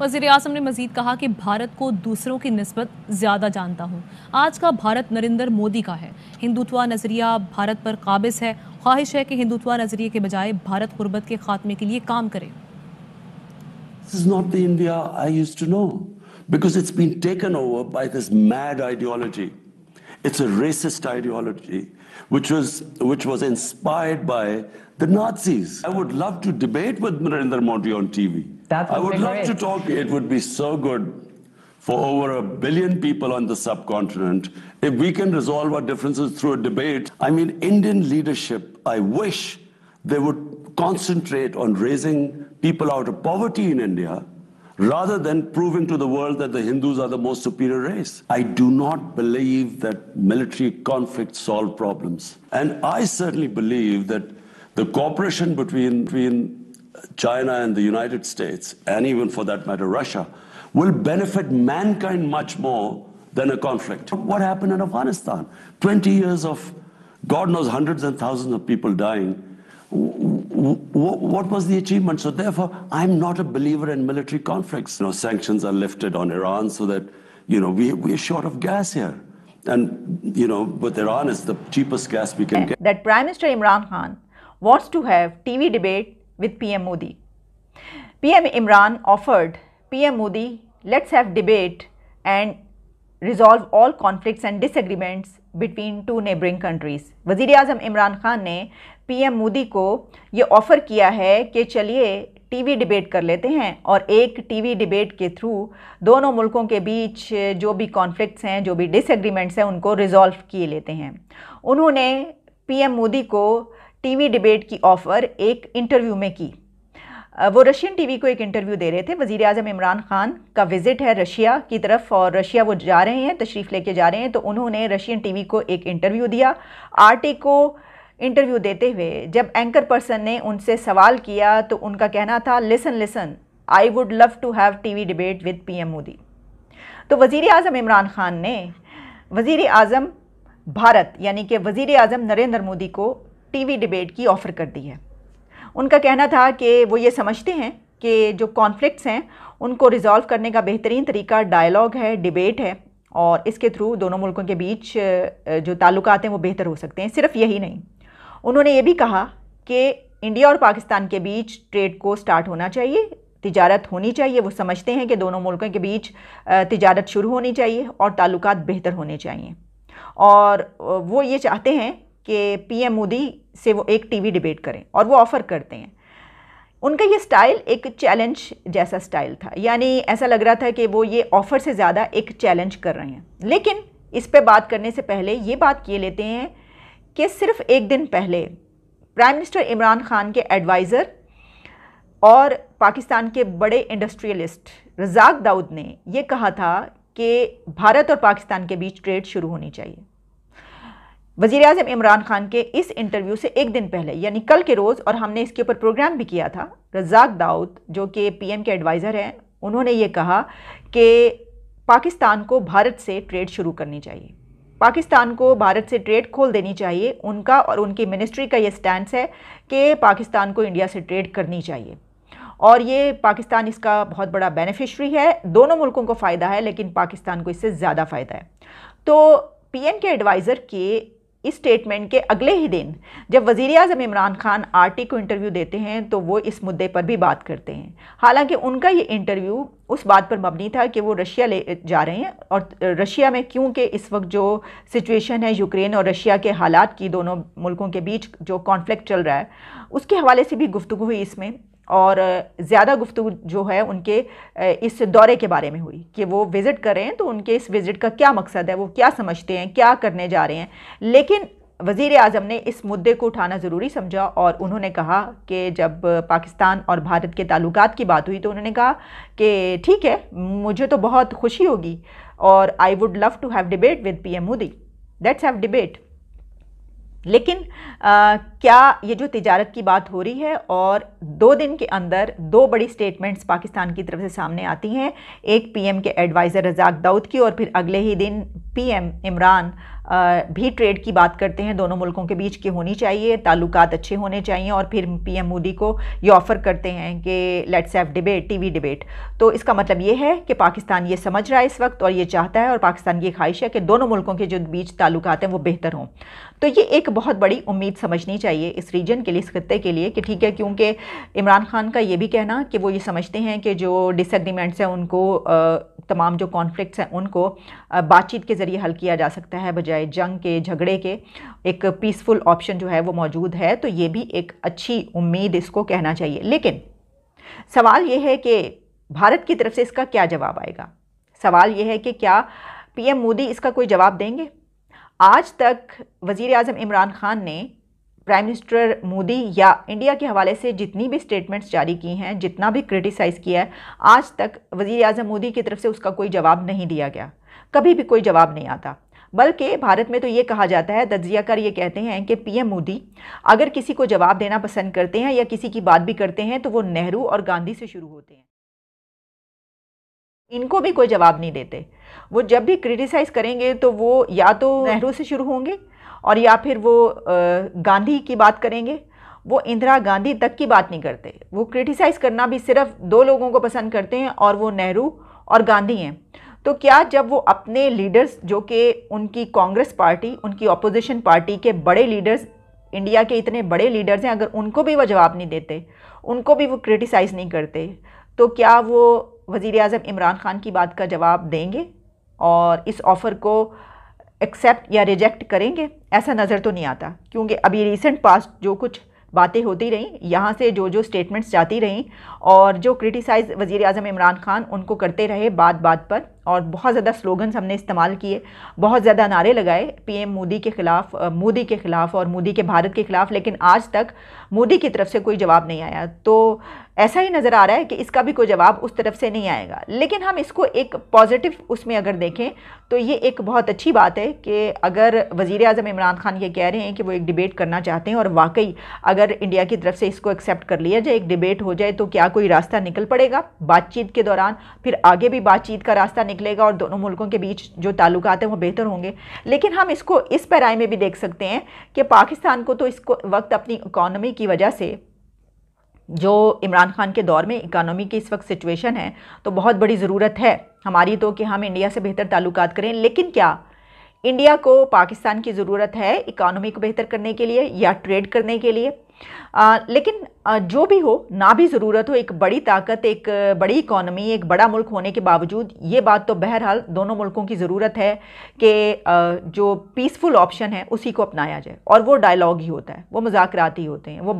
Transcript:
वजीर अजम ने मजीद कहा कि भारत को दूसरों की नस्बत ज़्यादा जानता हूँ आज का भारत नरेंद्र मोदी का है हिंदुत्वा नज़रिया भारत पर काबिज है ख्वाहिश है कि हिंदुत्वा नज़रिए के बजाय भारत गुर्बत के खात्मे के लिए काम करे This is not the India I used to know because it's been taken over by this mad ideology. It's a racist ideology, which was, which was inspired by the Nazis. I would love to debate with Narendra Modi on TV. That I would love great. to talk. It would be so good for over a billion people on the subcontinent if we can resolve our differences through a debate. I mean, Indian leadership, I wish they would concentrate on raising people out of poverty in India rather than proving to the world that the Hindus are the most superior race. I do not believe that military conflicts solve problems. And I certainly believe that the cooperation between, between China and the United States, and even for that matter, Russia, will benefit mankind much more than a conflict. What happened in Afghanistan? 20 years of God knows hundreds and thousands of people dying. What was the achievement? So, therefore, I'm not a believer in military conflicts. You know, sanctions are lifted on Iran so that, you know, we, we're short of gas here. And, you know, but Iran, is the cheapest gas we can get. That Prime Minister Imran Khan wants to have TV debate with PM Modi. PM Imran offered PM Modi, let's have debate and resolve all conflicts and disagreements between two neighboring countries. वजीर अजम इमरान खान ने PM Modi को ये offer किया है कि चलिए TV debate कर लेते हैं और एक टीवी डिबेट के थ्रू दोनों मुल्कों के बीच जो भी कॉन्फ्लिक्ट्स हैं जो भी डिसएग्रीमेंट्स हैं उनको रिज़ॉल्व किए लेते हैं उन्होंने पीएम मोदी को टीवी डिबेट की ऑफ़र एक इंटरव्यू में की वो रशियन टीवी को एक इंटरव्यू दे रहे थे वजीर अजम इमरान खान का विज़िट है रशिया की तरफ और रशिया वो जा रहे हैं तशरीफ़ लेके जा रहे हैं तो उन्होंने रशियन टीवी को एक इंटरव्यू दिया आरटी को इंटरव्यू देते हुए जब एंकर पर्सन ने उनसे सवाल किया तो उनका कहना था listen listen I would love to have T V debate with P M Modi तो वज़ीर अजम इमरान ख़ान ने वज़ी अजम भारत यानी कि वज़ी अजम नरेंद्र मोदी को टीवी डिबेट की ऑफ़र कर दी है उनका कहना था कि वो ये समझते हैं कि जो कॉन्फ्लिक्ट्स हैं उनको रिज़ॉल्व करने का बेहतरीन तरीका डायलॉग है डिबेट है और इसके थ्रू दोनों मुल्कों के बीच जो ताल्लुक हैं वो बेहतर हो सकते हैं सिर्फ यही नहीं उन्होंने ये भी कहा कि इंडिया और पाकिस्तान के बीच ट्रेड को स्टार्ट होना चाहिए तिजारत होनी चाहिए वो समझते हैं कि दोनों मुल्कों के बीच तिजारत शुरू होनी चाहिए और ताल्लुक बेहतर होने चाहिए और वो ये चाहते हैं कि पीएम मोदी से वो एक टीवी डिबेट करें और वो ऑफ़र करते हैं उनका ये स्टाइल एक चैलेंज जैसा स्टाइल था यानी ऐसा लग रहा था कि वो ये ऑफ़र से ज़्यादा एक चैलेंज कर रहे हैं लेकिन इस पर बात करने से पहले ये बात किए लेते हैं कि सिर्फ एक दिन पहले प्राइम मिनिस्टर इमरान खान के एडवाइज़र और पाकिस्तान के बड़े इंडस्ट्रियलिस्ट रजाक दाऊद ने यह कहा था कि भारत और पाकिस्तान के बीच ट्रेड शुरू होनी चाहिए वजीर अजम इमरान खान के इस इंटरव्यू से एक दिन पहले यानी कल के रोज़ और हमने इसके ऊपर प्रोग्राम भी किया था रजाक दाऊद जो कि पीएम के एडवाइज़र हैं उन्होंने ये कहा कि पाकिस्तान को भारत से ट्रेड शुरू करनी चाहिए पाकिस्तान को भारत से ट्रेड खोल देनी चाहिए उनका और उनकी मिनिस्ट्री का ये स्टैंड है कि पाकिस्तान को इंडिया से ट्रेड करनी चाहिए और ये पाकिस्तान इसका बहुत बड़ा बेनिफिशरी है दोनों मुल्कों को फ़ायदा है लेकिन पाकिस्तान को इससे ज़्यादा फ़ायदा है तो पीएम के एडवाइज़र के इस स्टेटमेंट के अगले ही दिन जब वज़ी अजम इमरान खान आर को इंटरव्यू देते हैं तो वो इस मुद्दे पर भी बात करते हैं हालांकि उनका ये इंटरव्यू उस बात पर मबनी था कि वो रशिया ले जा रहे हैं और रशिया में क्योंकि इस वक्त जो सिचुएशन है यूक्रेन और रशिया के हालात की दोनों मुल्कों के बीच जो कॉन्फ्लिक्ट चल रहा है उसके हवाले से भी गुफ्तु हुई इसमें और ज़्यादा गुफ्तु जो है उनके इस दौरे के बारे में हुई कि वो विज़िट करें तो उनके इस विज़िट का क्या मकसद है वो क्या समझते हैं क्या करने जा रहे हैं लेकिन वज़ी अजम ने इस मुद्दे को उठाना ज़रूरी समझा और उन्होंने कहा कि जब पाकिस्तान और भारत के ताल्लुक की बात हुई तो उन्होंने कहा कि ठीक है मुझे तो बहुत खुशी होगी और I would love to have debate with P M Modi let's have debate लेकिन आ, क्या ये जो तिजारत की बात हो रही है और दो दिन के अंदर दो बड़ी स्टेटमेंट्स पाकिस्तान की तरफ से सामने आती हैं एक पीएम के एडवाइज़र रजाक दाऊद की और फिर अगले ही दिन पीएम इमरान भी ट्रेड की बात करते हैं दोनों मुल्कों के बीच की होनी चाहिए ताल्लुक अच्छे होने चाहिए और फिर पीएम मोदी को ये ऑफ़र करते हैं कि let's have debate TV debate तो इसका मतलब ये है कि पाकिस्तान ये समझ रहा है इस वक्त और ये चाहता है और पाकिस्तान की ख्वाहिश है कि दोनों मुल्कों के जो बीच ताल्लुक हैं वो बेहतर हों तो ये एक बहुत बड़ी उम्मीद समझनी चाहिए इस रीजन के लिए इस खत्े के लिए कि ठीक है क्योंकि इमरान खान का ये भी कहना कि वो ये समझते हैं कि जो डिसग्रीमेंट्स हैं उनको तमाम जो कॉन्फ्लिक्ट्स हैं उनको बातचीत के ज़रिए हल किया जा सकता है बजाय बजाय जंग के झगड़े के एक पीसफुल ऑप्शन जो है वो मौजूद है तो ये भी एक अच्छी उम्मीद इसको कहना चाहिए लेकिन सवाल ये है कि भारत की तरफ से इसका क्या जवाब आएगा सवाल ये है कि क्या पीएम मोदी इसका कोई जवाब देंगे आज तक वज़ी अजम इमरान ख़ान ने प्राइम मिनिस्टर मोदी या इंडिया के हवाले से जितनी भी स्टेटमेंट्स जारी की हैं जितना भी क्रिटिसाइज़ किया है आज तक वज़ी अजम मोदी की तरफ से उसका कोई जवाब नहीं दिया गया कभी भी कोई जवाब नहीं आता बल्कि भारत में तो ये कहा जाता है तजियाकर ये कहते हैं कि पीएम मोदी अगर किसी को जवाब देना पसंद करते हैं या किसी की बात भी करते हैं तो वो नेहरू और गांधी से शुरू होते हैं इनको भी कोई जवाब नहीं देते वो जब भी क्रिटिसाइज़ करेंगे तो वो या तो नेहरू से शुरू होंगे और या फिर वो गांधी की बात करेंगे वो इंदिरा गांधी तक की बात नहीं करते वो क्रिटिसाइज़ करना भी सिर्फ दो लोगों को पसंद करते हैं और वो नेहरू और गांधी हैं तो क्या जब वो अपने लीडर्स जो कि उनकी कांग्रेस पार्टी उनकी अपोजिशन पार्टी के बड़े लीडर्स इंडिया के इतने बड़े लीडर्स हैं अगर उनको भी वो जवाब नहीं देते उनको भी वो क्रिटिसाइज़ नहीं करते तो क्या वो वज़ी अजम इमरान ख़ान की बात का जवाब देंगे और इस ऑफ़र को एक्सेप्ट या रिजेक्ट करेंगे ऐसा नज़र तो नहीं आता क्योंकि अभी रिसेंट पास्ट जो कुछ बातें होती रहीं यहाँ से जो जो स्टेटमेंट्स जाती रहीं और जो क्रिटिसाइज़ वज़ी अजम इमरान ख़ान उनको करते रहे बात बात पर और बहुत ज़्यादा स्लोगन्स हमने इस्तेमाल किए बहुत ज़्यादा नारे लगाए पीएम मोदी के ख़िलाफ़ मोदी के ख़िलाफ़ और मोदी के भारत के ख़िलाफ़ लेकिन आज तक मोदी की तरफ से कोई जवाब नहीं आया तो ऐसा ही नज़र आ रहा है कि इसका भी कोई जवाब उस तरफ से नहीं आएगा लेकिन हम इसको एक पॉजिटिव उसमें अगर देखें तो ये एक बहुत अच्छी बात है कि अगर वज़ी अजम इमरान खान ये कह रहे हैं कि वो एक डिबेट करना चाहते हैं और वाकई अगर इंडिया की तरफ से इसको एक्सेप्ट कर लिया जाए एक डिबेट हो जाए तो क्या कोई रास्ता निकल पड़ेगा बातचीत के दौरान फिर आगे भी बातचीत का रास्ता निकल निकलेगा और दोनों मुल्कों के बीच जो ताल्लुक हैं वो बेहतर होंगे लेकिन हम इसको इस पैराई में भी देख सकते हैं कि पाकिस्तान को तो इस वक्त अपनी इकानमी की वजह से जो इमरान खान के दौर में इकानमी की इस वक्त सिचुएशन है तो बहुत बड़ी ज़रूरत है हमारी तो कि हम इंडिया से बेहतर ताल्लुक करें लेकिन क्या इंडिया को पाकिस्तान की ज़रूरत है इकानमी को बेहतर करने के लिए या ट्रेड करने के लिए आ, लेकिन जो भी हो ना भी ज़रूरत हो एक बड़ी ताकत एक बड़ी इकॉनमी एक बड़ा मुल्क होने के बावजूद ये बात तो बहरहाल दोनों मुल्कों की ज़रूरत है कि जो पीसफुल ऑप्शन है उसी को अपनाया जाए और वो डायलॉग ही होता है वो मजाकरात ही होते हैं वो